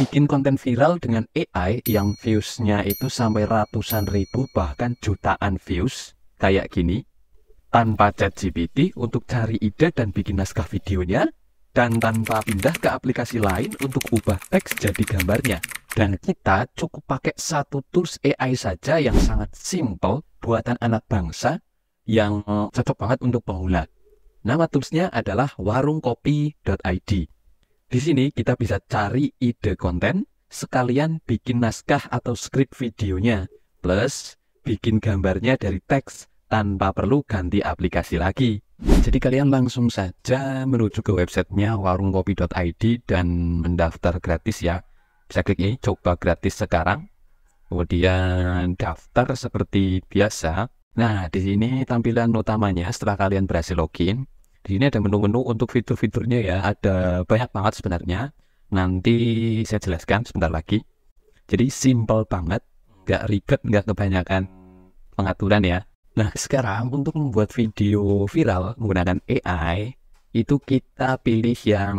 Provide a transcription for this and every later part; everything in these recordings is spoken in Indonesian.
bikin konten viral dengan AI yang views-nya itu sampai ratusan ribu bahkan jutaan views kayak gini tanpa chat GPT untuk cari ide dan bikin naskah videonya dan tanpa pindah ke aplikasi lain untuk ubah teks jadi gambarnya dan kita cukup pakai satu tools AI saja yang sangat simple buatan anak bangsa yang cocok banget untuk pemula nama toolsnya adalah warungkopi.id di sini kita bisa cari ide konten, sekalian bikin naskah atau skrip videonya, plus bikin gambarnya dari teks tanpa perlu ganti aplikasi lagi. Jadi kalian langsung saja menuju ke websitenya warungkopi.id dan mendaftar gratis ya. Bisa klik ini, coba gratis sekarang. Kemudian daftar seperti biasa. Nah, di sini tampilan utamanya setelah kalian berhasil login. Di sini ada menu-menu untuk fitur-fiturnya ya, ada banyak banget sebenarnya. Nanti saya jelaskan sebentar lagi. Jadi simple banget, nggak ribet, nggak kebanyakan pengaturan ya. Nah sekarang untuk membuat video viral menggunakan AI, itu kita pilih yang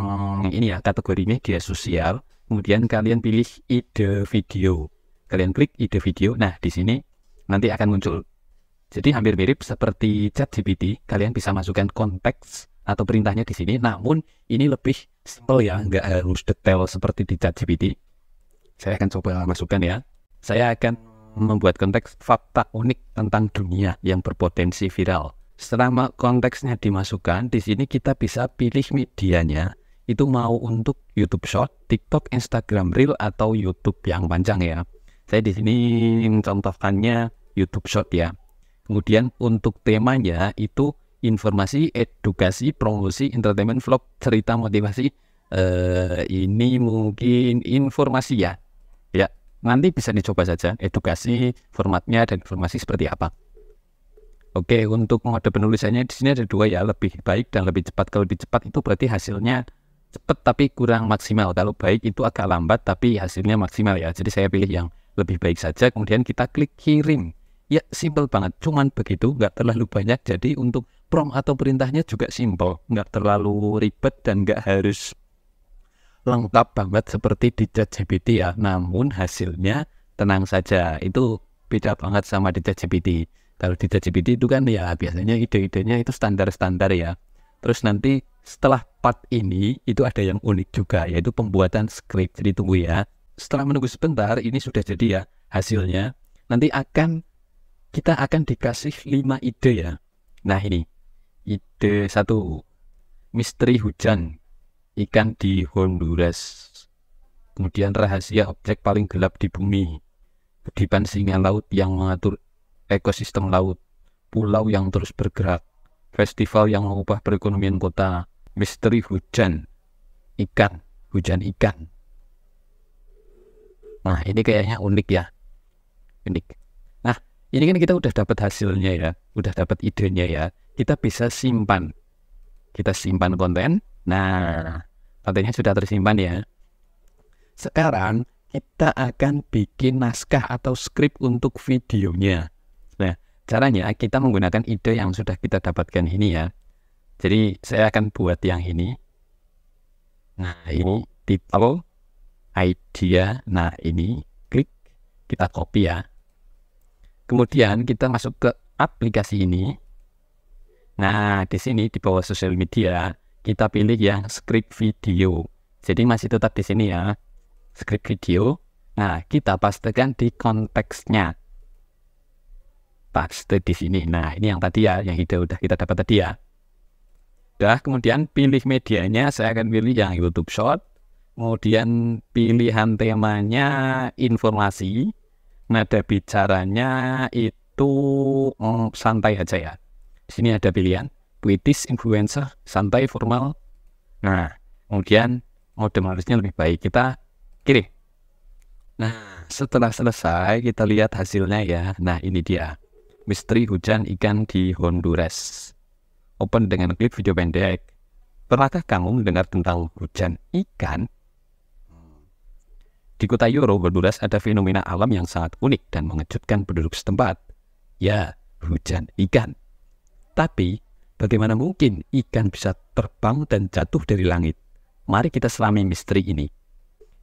ini ya, kategori media sosial. Kemudian kalian pilih ide video. Kalian klik ide video. Nah di sini nanti akan muncul jadi hampir mirip seperti ChatGPT, kalian bisa masukkan konteks atau perintahnya di sini. Namun ini lebih simple ya, nggak harus detail seperti di ChatGPT. Saya akan coba masukkan ya. Saya akan membuat konteks fakta unik tentang dunia yang berpotensi viral. Selama konteksnya dimasukkan, di sini kita bisa pilih medianya. Itu mau untuk YouTube Short, TikTok, Instagram Reel, atau YouTube yang panjang ya. Saya di sini contohkannya YouTube Short ya. Kemudian untuk temanya itu informasi, edukasi, promosi, entertainment, vlog, cerita motivasi. Eh, ini mungkin informasi ya. Ya, nanti bisa dicoba saja edukasi formatnya dan informasi seperti apa. Oke, untuk mode penulisannya di sini ada dua ya, lebih baik dan lebih cepat. Kalau lebih cepat itu berarti hasilnya cepat tapi kurang maksimal. Kalau baik itu agak lambat tapi hasilnya maksimal ya. Jadi saya pilih yang lebih baik saja. Kemudian kita klik kirim. Ya simple banget, cuman begitu nggak terlalu banyak. Jadi untuk prompt atau perintahnya juga simple, nggak terlalu ribet dan nggak harus lengkap banget seperti di ChatGPT ya. Namun hasilnya tenang saja, itu beda banget sama di ChatGPT. Kalau di ChatGPT itu kan ya biasanya ide-idenya itu standar-standar ya. Terus nanti setelah part ini itu ada yang unik juga yaitu pembuatan script. Jadi tunggu ya. Setelah menunggu sebentar ini sudah jadi ya hasilnya. Nanti akan kita akan dikasih lima ide ya. Nah ini, ide satu misteri hujan ikan di Honduras. Kemudian rahasia objek paling gelap di bumi. Kedipan singa laut yang mengatur ekosistem laut. Pulau yang terus bergerak. Festival yang mengubah perekonomian kota. Misteri hujan. Ikan. Hujan ikan. Nah ini kayaknya unik ya. Unik ini kan kita udah dapat hasilnya ya, udah dapat idenya ya. Kita bisa simpan. Kita simpan konten. Nah, kontennya sudah tersimpan ya. Sekarang kita akan bikin naskah atau skrip untuk videonya. Nah, caranya kita menggunakan ide yang sudah kita dapatkan ini ya. Jadi saya akan buat yang ini. Nah, ini title, idea. Nah, ini klik kita copy ya. Kemudian kita masuk ke aplikasi ini. Nah, di sini di bawah sosial media kita pilih yang script video. Jadi masih tetap di sini ya, script video. Nah, kita pastikan di konteksnya. Paste di sini. Nah, ini yang tadi ya, yang hijau udah kita dapat tadi ya. Dah, kemudian pilih medianya, saya akan pilih yang YouTube Short. Kemudian pilihan temanya informasi nada bicaranya itu oh, santai aja ya. Di sini ada pilihan puitis, influencer, santai, formal. Nah, kemudian mode manusia lebih baik kita kiri. Nah, setelah selesai kita lihat hasilnya ya. Nah, ini dia. Misteri hujan ikan di Honduras. Open dengan klip video pendek. Pernahkah kamu mendengar tentang hujan ikan? Di kota Euro Honduras ada fenomena alam yang sangat unik dan mengejutkan penduduk setempat. Ya, hujan ikan. Tapi, bagaimana mungkin ikan bisa terbang dan jatuh dari langit? Mari kita selami misteri ini.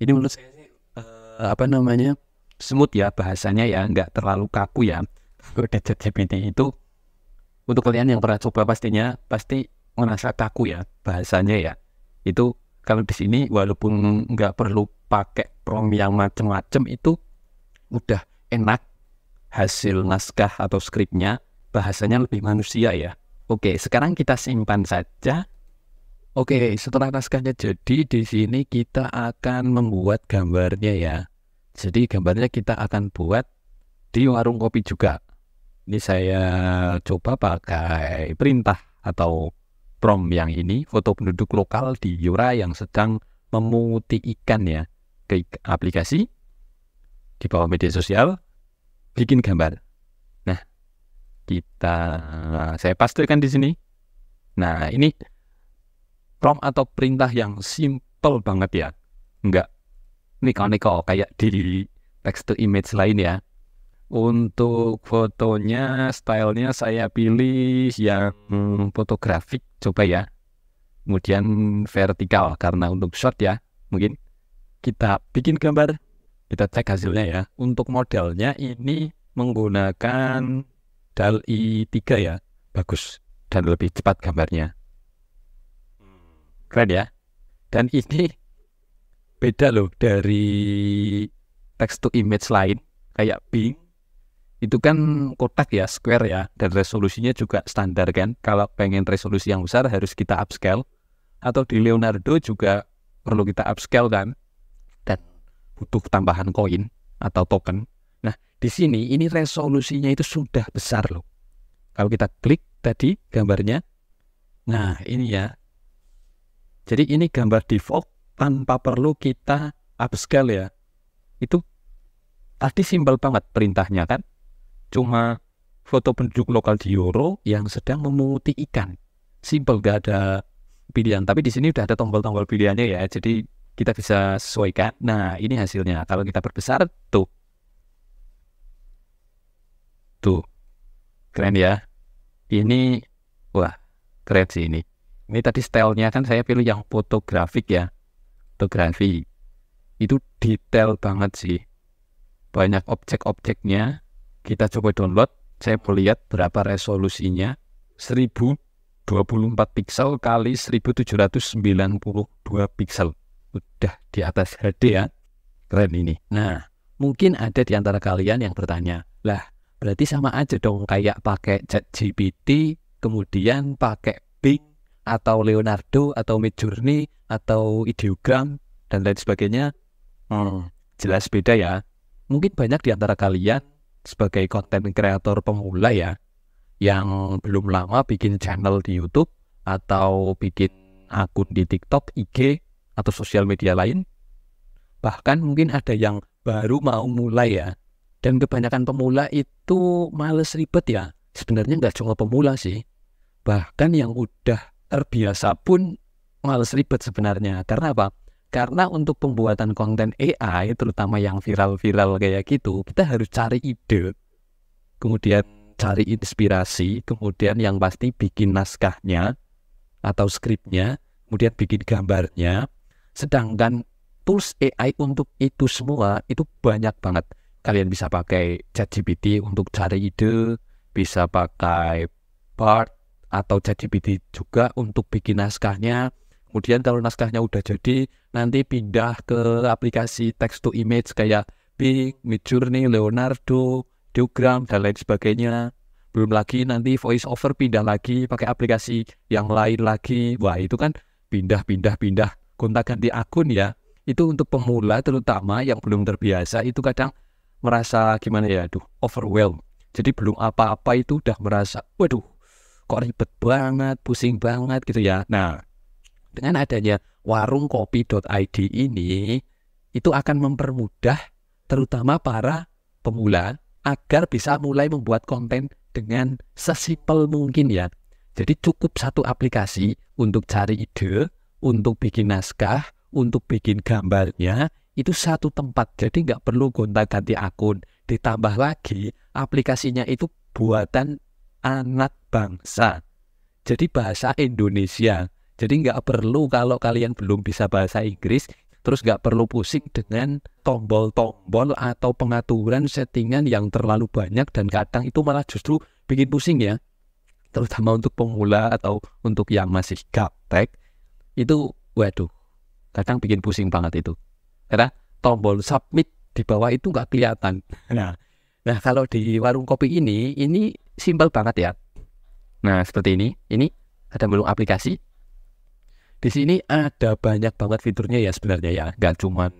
Ini menurut saya sih, uh, apa namanya, semut ya bahasanya ya, nggak terlalu kaku ya. ChatGPT itu untuk kalian yang pernah coba pastinya pasti merasa kaku ya bahasanya ya. Itu kalau di sini walaupun nggak perlu pakai prom yang macam-macam itu udah enak hasil naskah atau skripnya bahasanya lebih manusia ya oke sekarang kita simpan saja oke setelah naskahnya jadi di sini kita akan membuat gambarnya ya jadi gambarnya kita akan buat di warung kopi juga ini saya coba pakai perintah atau prom yang ini foto penduduk lokal di Yura yang sedang memutih ikan ya klik aplikasi, di bawah media sosial, bikin gambar. Nah, kita saya pastikan di sini. Nah, ini prompt atau perintah yang simple banget ya. Enggak niko-niko kayak di text to image lain ya. Untuk fotonya, stylenya saya pilih yang fotografik, coba ya. Kemudian vertikal karena untuk shot ya, mungkin kita bikin gambar, kita cek hasilnya ya. Untuk modelnya ini menggunakan dal i 3 ya. Bagus dan lebih cepat gambarnya. Keren ya. Dan ini beda loh dari text to image lain kayak Bing itu kan kotak ya square ya dan resolusinya juga standar kan kalau pengen resolusi yang besar harus kita upscale atau di Leonardo juga perlu kita upscale kan butuh tambahan koin atau token. Nah, di sini ini resolusinya itu sudah besar loh. Kalau kita klik tadi gambarnya. Nah, ini ya. Jadi ini gambar default tanpa perlu kita upscale ya. Itu tadi simpel banget perintahnya kan. Cuma foto penduduk lokal di Euro yang sedang memunguti ikan. Simpel gak ada pilihan. Tapi di sini udah ada tombol-tombol pilihannya ya. Jadi kita bisa sesuaikan. Nah, ini hasilnya. Kalau kita perbesar, tuh. Tuh. Keren ya. Ini, wah, keren sih ini. Ini tadi stylenya kan saya pilih yang fotografik ya. Fotografi. Itu detail banget sih. Banyak objek-objeknya. Kita coba download. Saya mau lihat berapa resolusinya. 1024 pixel kali 1792 pixel udah di atas HD ya. Keren ini. Nah, mungkin ada di antara kalian yang bertanya, lah berarti sama aja dong kayak pakai chat GPT, kemudian pakai Bing, atau Leonardo, atau Midjourney, atau Ideogram, dan lain sebagainya. Hmm, jelas beda ya. Mungkin banyak di antara kalian sebagai konten kreator pemula ya, yang belum lama bikin channel di YouTube, atau bikin akun di TikTok, IG, atau sosial media lain. Bahkan mungkin ada yang baru mau mulai ya. Dan kebanyakan pemula itu males ribet ya. Sebenarnya nggak cuma pemula sih. Bahkan yang udah terbiasa pun males ribet sebenarnya. Karena apa? Karena untuk pembuatan konten AI, terutama yang viral-viral kayak gitu, kita harus cari ide. Kemudian cari inspirasi, kemudian yang pasti bikin naskahnya atau skripnya, kemudian bikin gambarnya, Sedangkan tools AI untuk itu semua itu banyak banget. Kalian bisa pakai ChatGPT untuk cari ide, bisa pakai Bard atau ChatGPT juga untuk bikin naskahnya. Kemudian kalau naskahnya udah jadi, nanti pindah ke aplikasi text to image kayak Bing, Midjourney, Leonardo, Diagram dan lain sebagainya. Belum lagi nanti voice over pindah lagi pakai aplikasi yang lain lagi. Wah, itu kan pindah pindah pindah gonta ganti akun ya itu untuk pemula terutama yang belum terbiasa itu kadang merasa gimana ya aduh overwhelm. jadi belum apa-apa itu udah merasa waduh kok ribet banget pusing banget gitu ya nah dengan adanya warungkopi.id ini itu akan mempermudah terutama para pemula agar bisa mulai membuat konten dengan sesimpel mungkin ya. Jadi cukup satu aplikasi untuk cari ide, untuk bikin naskah, untuk bikin gambarnya, itu satu tempat. Jadi nggak perlu gonta-ganti akun. Ditambah lagi, aplikasinya itu buatan anak bangsa. Jadi bahasa Indonesia. Jadi nggak perlu kalau kalian belum bisa bahasa Inggris, terus nggak perlu pusing dengan tombol-tombol atau pengaturan settingan yang terlalu banyak dan kadang itu malah justru bikin pusing ya terutama untuk pemula atau untuk yang masih gaptek itu waduh kadang bikin pusing banget itu karena tombol submit di bawah itu nggak kelihatan nah nah kalau di warung kopi ini ini simpel banget ya nah seperti ini ini ada menu aplikasi di sini ada banyak banget fiturnya ya sebenarnya ya nggak cuma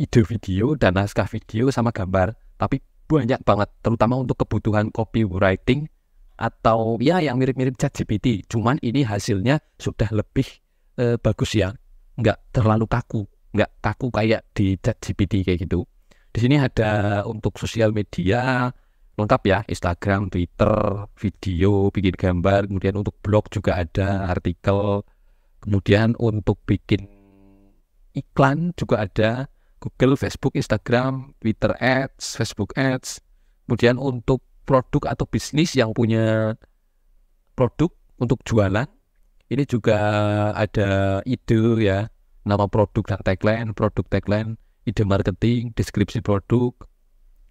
ide video dan naskah video sama gambar tapi banyak banget terutama untuk kebutuhan copywriting atau ya yang mirip-mirip ChatGPT cuman ini hasilnya sudah lebih eh, bagus ya nggak terlalu kaku nggak kaku kayak di chat GPT kayak gitu di sini ada untuk sosial media lengkap ya Instagram Twitter video bikin gambar kemudian untuk blog juga ada artikel kemudian untuk bikin iklan juga ada Google Facebook Instagram Twitter Ads Facebook Ads kemudian untuk produk atau bisnis yang punya produk untuk jualan ini juga ada ide ya nama produk dan tagline produk tagline ide marketing deskripsi produk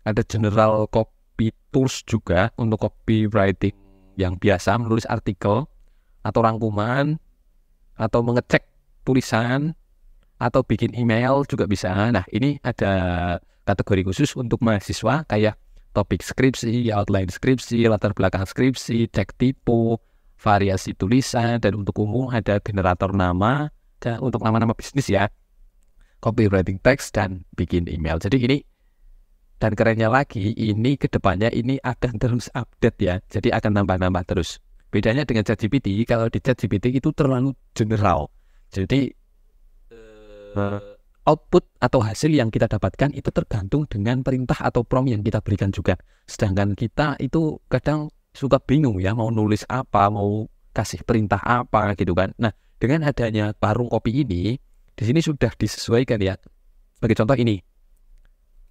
ada general copy tools juga untuk copywriting yang biasa menulis artikel atau rangkuman atau mengecek tulisan atau bikin email juga bisa nah ini ada kategori khusus untuk mahasiswa kayak topik skripsi, outline skripsi, latar belakang skripsi, cek tipu, variasi tulisan dan untuk umum ada generator nama dan untuk nama-nama bisnis ya copywriting text dan bikin email jadi ini dan kerennya lagi ini kedepannya ini akan terus update ya jadi akan nambah-nambah terus bedanya dengan ChatGPT kalau di ChatGPT itu terlalu general jadi uh, output atau hasil yang kita dapatkan itu tergantung dengan perintah atau prompt yang kita berikan juga sedangkan kita itu kadang suka bingung ya mau nulis apa, mau kasih perintah apa gitu kan. Nah, dengan adanya warung kopi ini, di sini sudah disesuaikan ya. Sebagai contoh ini,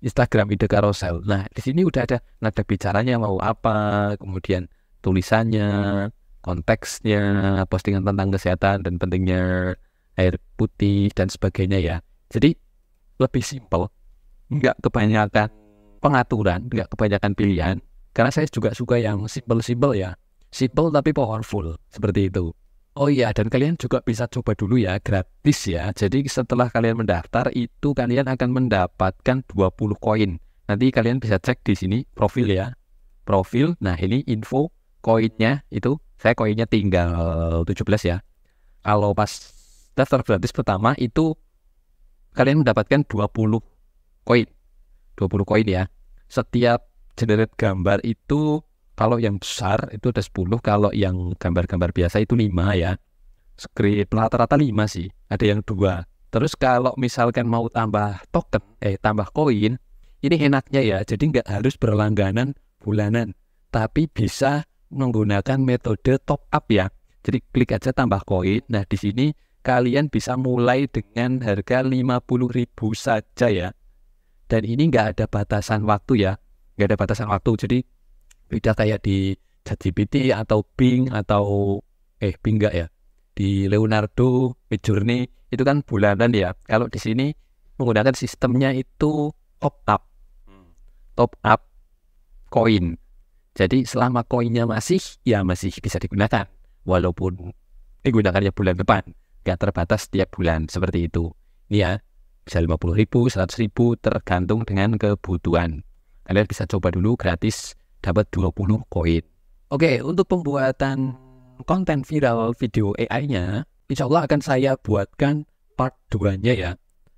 Instagram ide carousel. Nah, di sini udah ada nada bicaranya mau apa, kemudian tulisannya, konteksnya, postingan tentang kesehatan dan pentingnya air putih dan sebagainya ya. Jadi lebih simpel, nggak kebanyakan pengaturan, nggak kebanyakan pilihan, karena saya juga suka yang simple-simple ya. Simple tapi powerful, seperti itu. Oh iya, dan kalian juga bisa coba dulu ya, gratis ya. Jadi setelah kalian mendaftar, itu kalian akan mendapatkan 20 koin. Nanti kalian bisa cek di sini, profil ya. Profil, nah ini info koinnya itu. Saya koinnya tinggal 17 ya. Kalau pas daftar gratis pertama itu kalian mendapatkan 20 koin. 20 koin ya. Setiap generate gambar itu kalau yang besar itu ada 10, kalau yang gambar-gambar biasa itu 5 ya. Script rata-rata 5 sih, ada yang dua. Terus kalau misalkan mau tambah token, eh tambah koin, ini enaknya ya, jadi nggak harus berlangganan bulanan, tapi bisa menggunakan metode top up ya. Jadi klik aja tambah koin. Nah, di sini kalian bisa mulai dengan harga 50.000 saja ya. Dan ini nggak ada batasan waktu ya nggak ada batasan waktu jadi beda kayak di ChatGPT atau Bing atau eh Bing enggak ya di Leonardo Midjourney itu kan bulanan ya kalau di sini menggunakan sistemnya itu top up top up koin jadi selama koinnya masih ya masih bisa digunakan walaupun digunakannya eh, bulan depan nggak terbatas tiap bulan seperti itu ini ya bisa puluh ribu, seratus ribu tergantung dengan kebutuhan Kalian bisa coba dulu gratis dapat 20 koin. Oke, untuk pembuatan konten viral video AI-nya, insya Allah akan saya buatkan part 2-nya ya.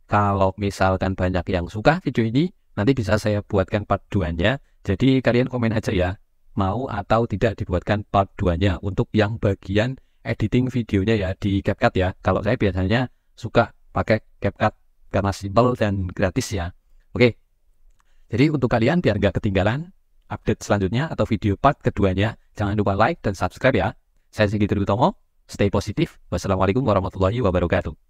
Kalau misalkan banyak yang suka video ini, nanti bisa saya buatkan part 2-nya. Jadi kalian komen aja ya, mau atau tidak dibuatkan part 2-nya untuk yang bagian editing videonya ya di CapCut ya. Kalau saya biasanya suka pakai CapCut karena simple dan gratis ya. Oke, jadi untuk kalian biar nggak ketinggalan update selanjutnya atau video part keduanya, jangan lupa like dan subscribe ya. Saya Sigit Utomo, stay positif. Wassalamualaikum warahmatullahi wabarakatuh.